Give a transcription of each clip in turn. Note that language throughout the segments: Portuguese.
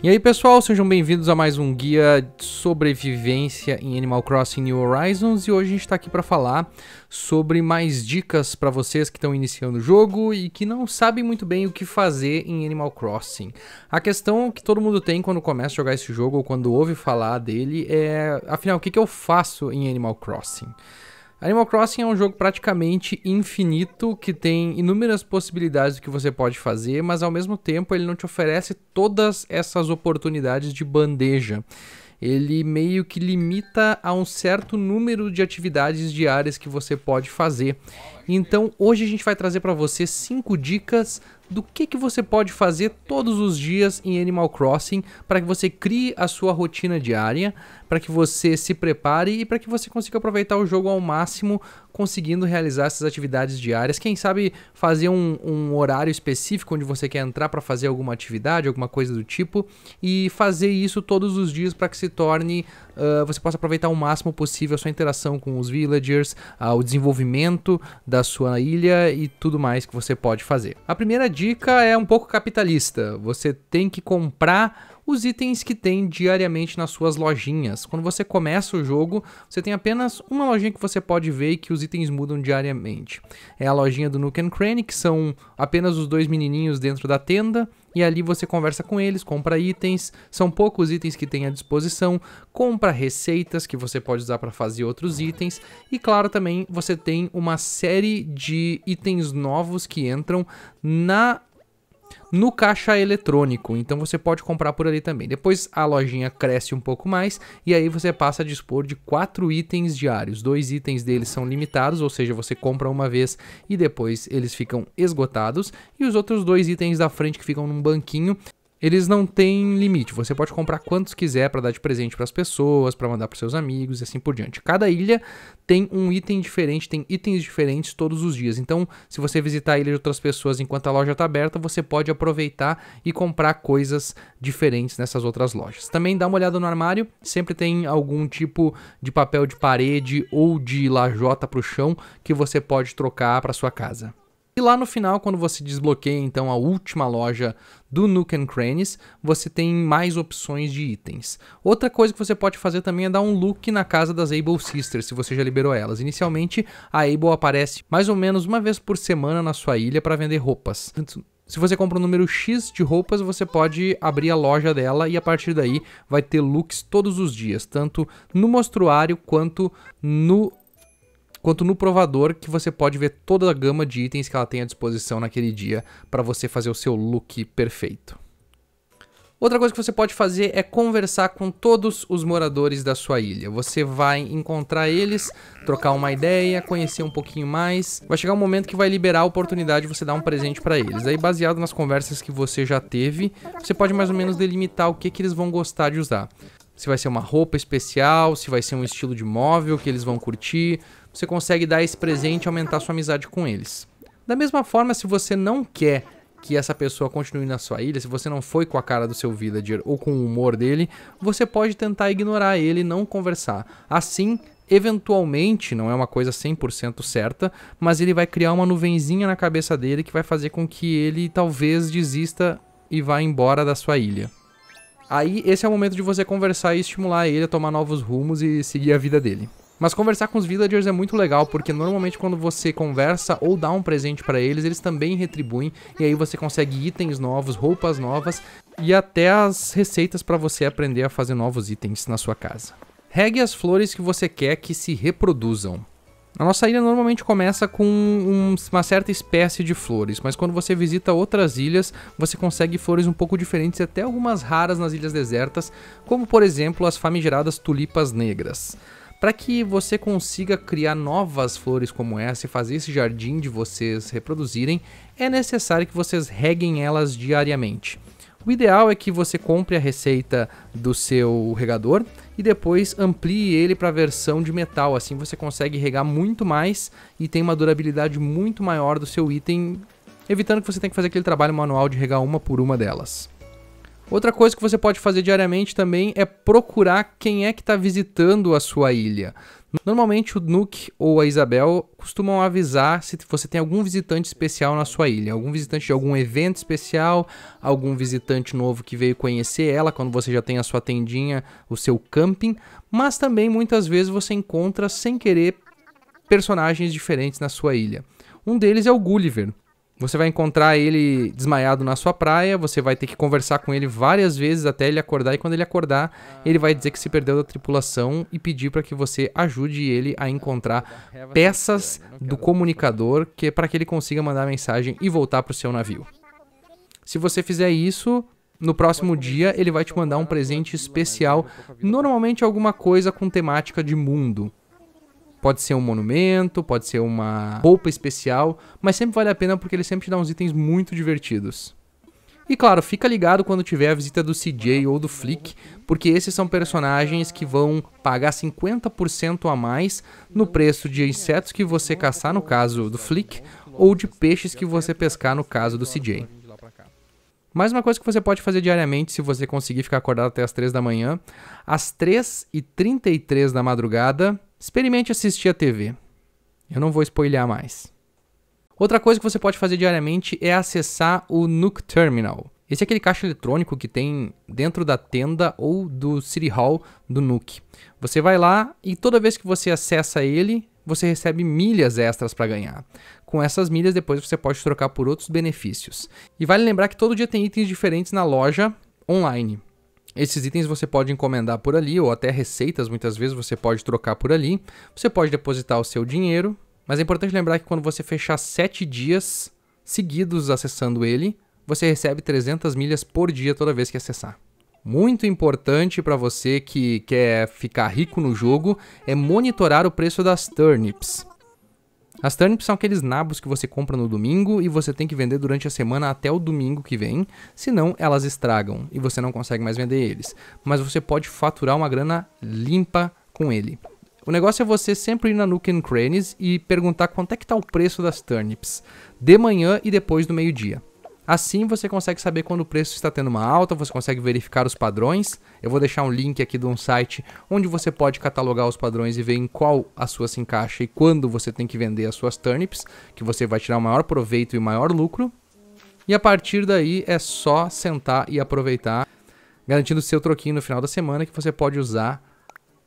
E aí pessoal, sejam bem-vindos a mais um guia de sobrevivência em Animal Crossing New Horizons e hoje a gente está aqui para falar sobre mais dicas para vocês que estão iniciando o jogo e que não sabem muito bem o que fazer em Animal Crossing. A questão que todo mundo tem quando começa a jogar esse jogo ou quando ouve falar dele é, afinal, o que, que eu faço em Animal Crossing? Animal Crossing é um jogo praticamente infinito que tem inúmeras possibilidades do que você pode fazer, mas ao mesmo tempo ele não te oferece todas essas oportunidades de bandeja. Ele meio que limita a um certo número de atividades diárias que você pode fazer. Então hoje a gente vai trazer para você cinco dicas do que, que você pode fazer todos os dias em Animal Crossing para que você crie a sua rotina diária, para que você se prepare e para que você consiga aproveitar o jogo ao máximo, conseguindo realizar essas atividades diárias. Quem sabe fazer um, um horário específico onde você quer entrar para fazer alguma atividade, alguma coisa do tipo, e fazer isso todos os dias para que se torne, uh, você possa aproveitar o máximo possível a sua interação com os villagers, uh, o desenvolvimento da sua ilha e tudo mais que você pode fazer. A primeira dica é um pouco capitalista. Você tem que comprar os itens que tem diariamente nas suas lojinhas. Quando você começa o jogo, você tem apenas uma lojinha que você pode ver e que os itens mudam diariamente. É a lojinha do Nukem Crane, que são apenas os dois menininhos dentro da tenda, e ali você conversa com eles, compra itens, são poucos itens que tem à disposição, compra receitas que você pode usar para fazer outros itens, e claro também você tem uma série de itens novos que entram na no caixa eletrônico. Então você pode comprar por ali também. Depois a lojinha cresce um pouco mais e aí você passa a dispor de quatro itens diários. Dois itens deles são limitados, ou seja, você compra uma vez e depois eles ficam esgotados. E os outros dois itens da frente que ficam num banquinho, eles não têm limite. Você pode comprar quantos quiser para dar de presente para as pessoas, para mandar para seus amigos e assim por diante. Cada ilha tem um item diferente, tem itens diferentes todos os dias. Então, se você visitar a ilha de outras pessoas enquanto a loja está aberta, você pode aproveitar e comprar coisas diferentes nessas outras lojas. Também dá uma olhada no armário, sempre tem algum tipo de papel de parede ou de lajota para o chão que você pode trocar para sua casa. E lá no final, quando você desbloqueia então a última loja do and Cranes, você tem mais opções de itens. Outra coisa que você pode fazer também é dar um look na casa das Able Sisters, se você já liberou elas. Inicialmente, a Able aparece mais ou menos uma vez por semana na sua ilha para vender roupas. Se você compra o um número X de roupas, você pode abrir a loja dela e a partir daí vai ter looks todos os dias, tanto no mostruário quanto no quanto no provador, que você pode ver toda a gama de itens que ela tem à disposição naquele dia para você fazer o seu look perfeito. Outra coisa que você pode fazer é conversar com todos os moradores da sua ilha. Você vai encontrar eles, trocar uma ideia, conhecer um pouquinho mais. Vai chegar um momento que vai liberar a oportunidade de você dar um presente para eles. Aí, baseado nas conversas que você já teve, você pode mais ou menos delimitar o que, que eles vão gostar de usar. Se vai ser uma roupa especial, se vai ser um estilo de móvel que eles vão curtir, você consegue dar esse presente e aumentar sua amizade com eles. Da mesma forma, se você não quer que essa pessoa continue na sua ilha, se você não foi com a cara do seu villager ou com o humor dele, você pode tentar ignorar ele e não conversar. Assim, eventualmente, não é uma coisa 100% certa, mas ele vai criar uma nuvenzinha na cabeça dele que vai fazer com que ele talvez desista e vá embora da sua ilha. Aí, esse é o momento de você conversar e estimular ele a tomar novos rumos e seguir a vida dele. Mas conversar com os villagers é muito legal, porque normalmente quando você conversa ou dá um presente para eles, eles também retribuem, e aí você consegue itens novos, roupas novas e até as receitas para você aprender a fazer novos itens na sua casa. Regue as flores que você quer que se reproduzam. A nossa ilha normalmente começa com uma certa espécie de flores, mas quando você visita outras ilhas, você consegue flores um pouco diferentes e até algumas raras nas ilhas desertas, como por exemplo as famigeradas tulipas negras para que você consiga criar novas flores como essa e fazer esse jardim de vocês reproduzirem, é necessário que vocês reguem elas diariamente. O ideal é que você compre a receita do seu regador e depois amplie ele para a versão de metal, assim você consegue regar muito mais e tem uma durabilidade muito maior do seu item, evitando que você tenha que fazer aquele trabalho manual de regar uma por uma delas. Outra coisa que você pode fazer diariamente também é procurar quem é que está visitando a sua ilha. Normalmente o Nuke ou a Isabel costumam avisar se você tem algum visitante especial na sua ilha, algum visitante de algum evento especial, algum visitante novo que veio conhecer ela quando você já tem a sua tendinha, o seu camping, mas também muitas vezes você encontra sem querer personagens diferentes na sua ilha. Um deles é o Gulliver, você vai encontrar ele desmaiado na sua praia, você vai ter que conversar com ele várias vezes até ele acordar, e quando ele acordar, ele vai dizer que se perdeu da tripulação e pedir para que você ajude ele a encontrar peças do comunicador que é para que ele consiga mandar mensagem e voltar para o seu navio. Se você fizer isso, no próximo dia ele vai te mandar um presente especial, normalmente alguma coisa com temática de mundo. Pode ser um monumento, pode ser uma roupa especial, mas sempre vale a pena porque ele sempre te dá uns itens muito divertidos. E claro, fica ligado quando tiver a visita do CJ ou do Flick, porque esses são personagens que vão pagar 50% a mais no preço de insetos que você caçar, no caso do Flick, ou de peixes que você pescar, no caso do CJ. Mais uma coisa que você pode fazer diariamente, se você conseguir ficar acordado até as 3 da manhã, às 3 e 33 da madrugada, Experimente assistir a TV. Eu não vou spoilear mais. Outra coisa que você pode fazer diariamente é acessar o Nook Terminal. Esse é aquele caixa eletrônico que tem dentro da tenda ou do City Hall do Nuke. Você vai lá e toda vez que você acessa ele, você recebe milhas extras para ganhar. Com essas milhas, depois você pode trocar por outros benefícios. E vale lembrar que todo dia tem itens diferentes na loja online. Esses itens você pode encomendar por ali, ou até receitas, muitas vezes você pode trocar por ali. Você pode depositar o seu dinheiro, mas é importante lembrar que quando você fechar 7 dias seguidos acessando ele, você recebe 300 milhas por dia toda vez que acessar. Muito importante para você que quer ficar rico no jogo é monitorar o preço das turnips. As turnips são aqueles nabos que você compra no domingo e você tem que vender durante a semana até o domingo que vem, senão elas estragam e você não consegue mais vender eles. Mas você pode faturar uma grana limpa com ele. O negócio é você sempre ir na Nook Cranes e perguntar quanto é que tá o preço das turnips, de manhã e depois do meio-dia. Assim você consegue saber quando o preço está tendo uma alta, você consegue verificar os padrões. Eu vou deixar um link aqui de um site onde você pode catalogar os padrões e ver em qual a sua se encaixa e quando você tem que vender as suas turnips, que você vai tirar o maior proveito e o maior lucro. E a partir daí é só sentar e aproveitar, garantindo seu troquinho no final da semana que você pode usar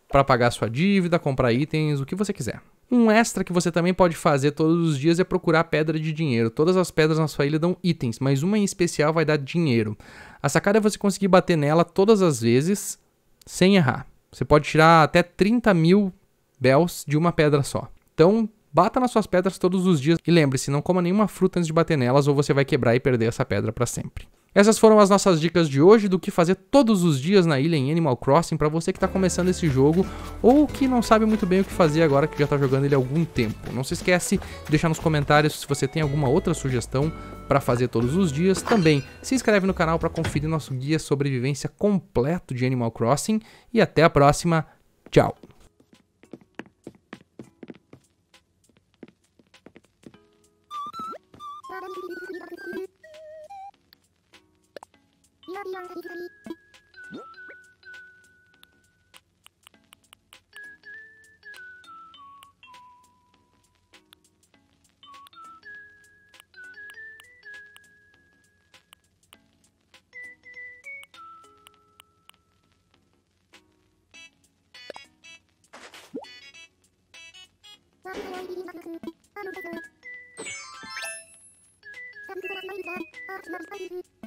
para pagar sua dívida, comprar itens, o que você quiser. Um extra que você também pode fazer todos os dias é procurar pedra de dinheiro. Todas as pedras na sua ilha dão itens, mas uma em especial vai dar dinheiro. A sacada é você conseguir bater nela todas as vezes sem errar. Você pode tirar até 30 mil bells de uma pedra só. Então, bata nas suas pedras todos os dias e lembre-se, não coma nenhuma fruta antes de bater nelas ou você vai quebrar e perder essa pedra para sempre. Essas foram as nossas dicas de hoje do que fazer todos os dias na ilha em Animal Crossing para você que está começando esse jogo ou que não sabe muito bem o que fazer agora que já está jogando ele há algum tempo. Não se esquece de deixar nos comentários se você tem alguma outra sugestão para fazer todos os dias. Também se inscreve no canal para conferir nosso guia sobrevivência completo de Animal Crossing e até a próxima. Tchau! Thank you.